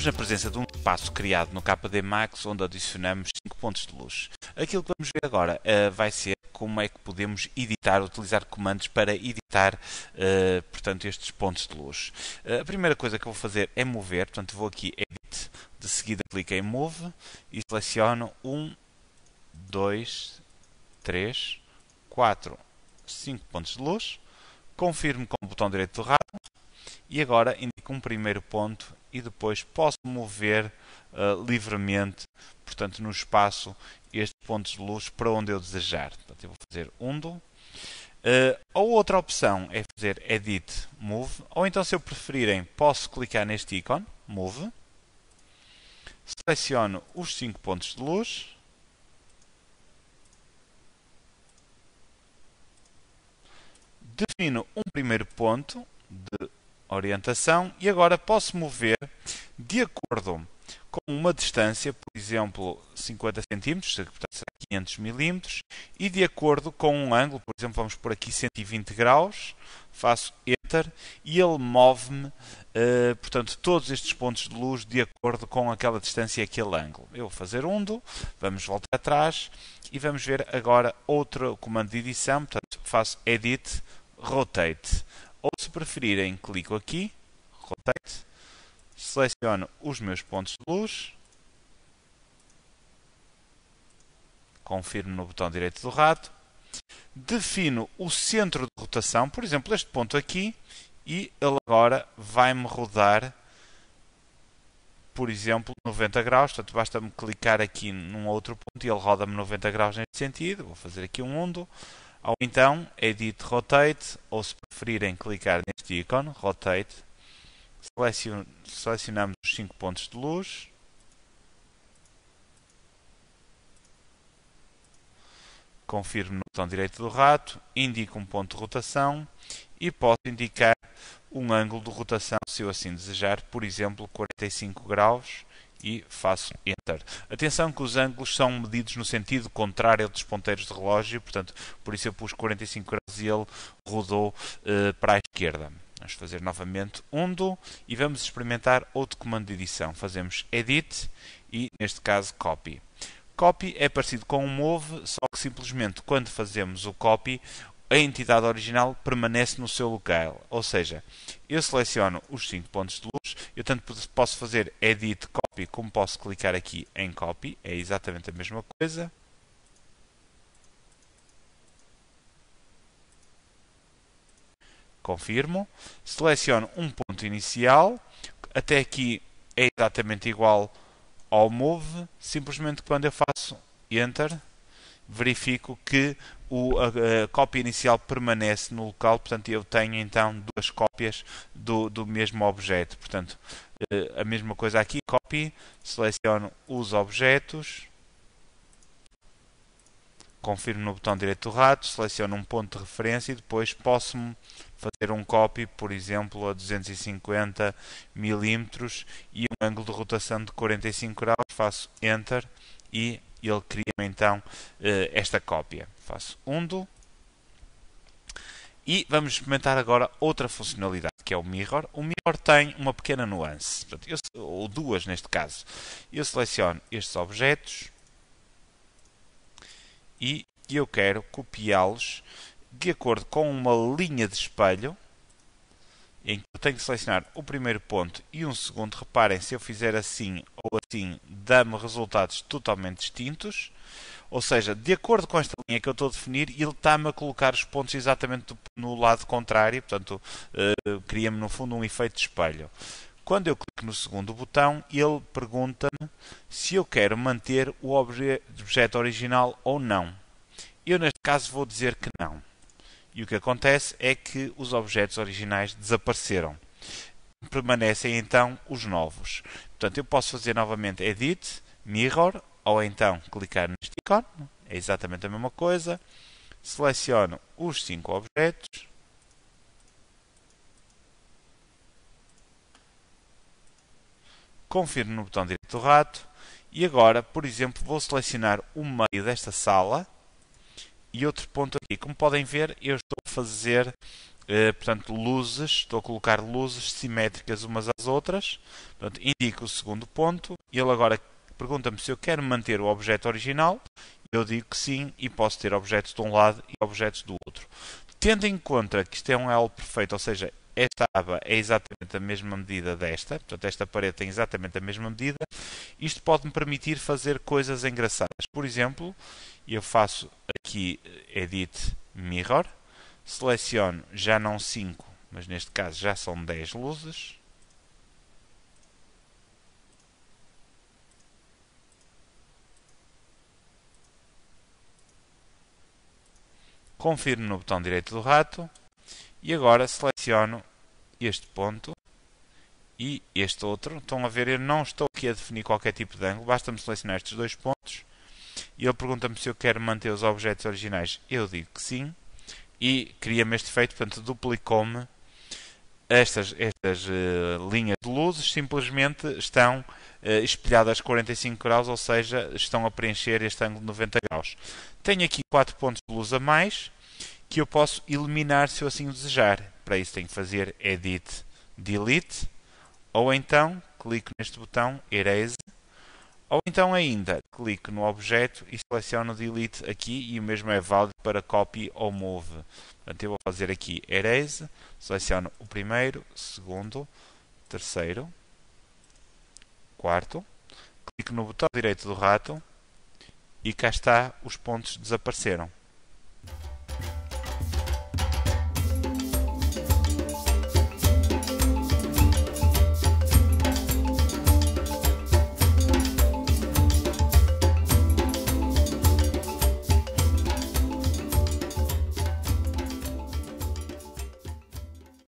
Estamos na presença de um espaço criado no KD Max onde adicionamos 5 pontos de luz. Aquilo que vamos ver agora uh, vai ser como é que podemos editar, utilizar comandos para editar, uh, portanto, estes pontos de luz. Uh, a primeira coisa que eu vou fazer é mover, portanto, vou aqui Edit, de seguida clico em Move e seleciono 1, 2, 3, 4, 5 pontos de luz, confirmo com o botão direito do rato e agora indico um primeiro ponto e depois posso mover uh, livremente, portanto, no espaço, estes pontos de luz para onde eu desejar. Portanto, eu vou fazer undo. Uh, a outra opção é fazer Edit Move, ou então, se eu preferirem, posso clicar neste ícone, Move, seleciono os 5 pontos de luz, defino um primeiro ponto de orientação e agora posso mover de acordo com uma distância, por exemplo, 50 cm, portanto será 500 mm, e de acordo com um ângulo, por exemplo, vamos por aqui 120 graus, faço Enter e ele move-me, eh, portanto, todos estes pontos de luz de acordo com aquela distância e aquele ângulo. Eu vou fazer undo, vamos voltar atrás e vamos ver agora outro comando de edição, portanto, faço Edit, Rotate. Ou se preferirem, clico aqui, Rotate, seleciono os meus pontos de luz, confirmo no botão direito do rato, defino o centro de rotação, por exemplo, este ponto aqui, e ele agora vai-me rodar, por exemplo, 90 graus, portanto basta-me clicar aqui num outro ponto e ele roda-me 90 graus neste sentido, vou fazer aqui um mundo. ou então edit rotate, ou se preferirem clicar neste ícone, rotate, selecionamos os 5 pontos de luz. Confirmo no botão direito do rato, indico um ponto de rotação e posso indicar um ângulo de rotação, se eu assim desejar, por exemplo 45 graus e faço Enter. Atenção que os ângulos são medidos no sentido contrário dos ponteiros de relógio, portanto, por isso eu pus 45 graus e ele rodou eh, para a esquerda. Vamos fazer novamente undo e vamos experimentar outro comando de edição. Fazemos edit e, neste caso, copy. Copy é parecido com o move, só que simplesmente quando fazemos o copy, a entidade original permanece no seu local. Ou seja, eu seleciono os 5 pontos de luz, eu tanto posso fazer edit copy como posso clicar aqui em copy, é exatamente a mesma coisa. confirmo, seleciono um ponto inicial, até aqui é exatamente igual ao move, simplesmente quando eu faço enter, verifico que o, a, a, cópia inicial permanece no local, portanto eu tenho então duas cópias do, do mesmo objeto. Portanto, eh, a mesma coisa aqui, copy, seleciono os objetos, confirmo no botão direito do rato, seleciono um ponto de referência e depois posso fazer um copy, por exemplo, a 250 milímetros e um ângulo de rotação de 45 graus, faço Enter e ele cria-me então eh, esta cópia. Faço undo e vamos experimentar agora outra funcionalidade que é o Mirror. O Mirror tem uma pequena nuance, ou duas neste caso. Eu seleciono estes objetos e eu quero copiá-los de acordo com uma linha de espelho, em que eu tenho que selecionar o primeiro ponto e um segundo. Reparem, se eu fizer assim ou assim, dá-me resultados totalmente distintos. Ou seja, de acordo com esta linha que eu estou a definir, ele está-me a colocar os pontos exatamente no lado contrário, portanto, eh, cria-me no fundo um efeito de espelho. Quando eu clico no segundo botão, ele pergunta-me se eu quero manter o objeto original ou não. Eu, neste caso, vou dizer que não. E o que acontece é que os objetos originais desapareceram. Permanecem então os novos. Portanto, eu posso fazer novamente Edit, Mirror, ou então clicar neste ícone, é exatamente a mesma coisa. Seleciono os cinco objetos. Confirmo no botão direito do rato. E agora, por exemplo, vou selecionar o meio desta sala e outro ponto aqui, como podem ver, eu estou a fazer eh, portanto, luzes, estou a colocar luzes simétricas umas às outras. Portanto, indico o segundo ponto. Ele agora pergunta-me se eu quero manter o objeto original. Eu digo que sim e posso ter objetos de um lado e objetos do outro. Tendo em conta que isto é um L perfeito, ou seja, esta aba é exatamente a mesma medida desta, portanto, esta parede tem exatamente a mesma medida. Isto pode me permitir fazer coisas engraçadas. Por exemplo, eu faço aqui eh, Edit Mirror, seleciono já não 5, mas neste caso já são 10 luzes. confirmo no botão direito do rato e agora seleciono este ponto e este outro. Estão a ver, eu não estou aqui a definir qualquer tipo de ângulo, basta-me selecionar estes dois pontos e ele pergunta-me se eu quero manter os objetos originais. Eu digo que sim. E cria-me este efeito, portanto, duplicou-me estas, estas uh, linhas de luzes simplesmente estão uh, espelhadas 45 graus, ou seja, estão a preencher este ângulo de 90 graus. Tenho aqui 4 pontos de luz a mais que eu posso eliminar se eu assim desejar. Para isso tenho que fazer Edit, Delete, ou então clico neste botão Erase ou então ainda, clique no objeto e seleciono Delete aqui e o mesmo é válido para Copy ou Move. Portanto, eu vou fazer aqui Erase, seleciono o primeiro, segundo, terceiro, quarto, clique no botão direito do rato e cá está, os pontos desapareceram.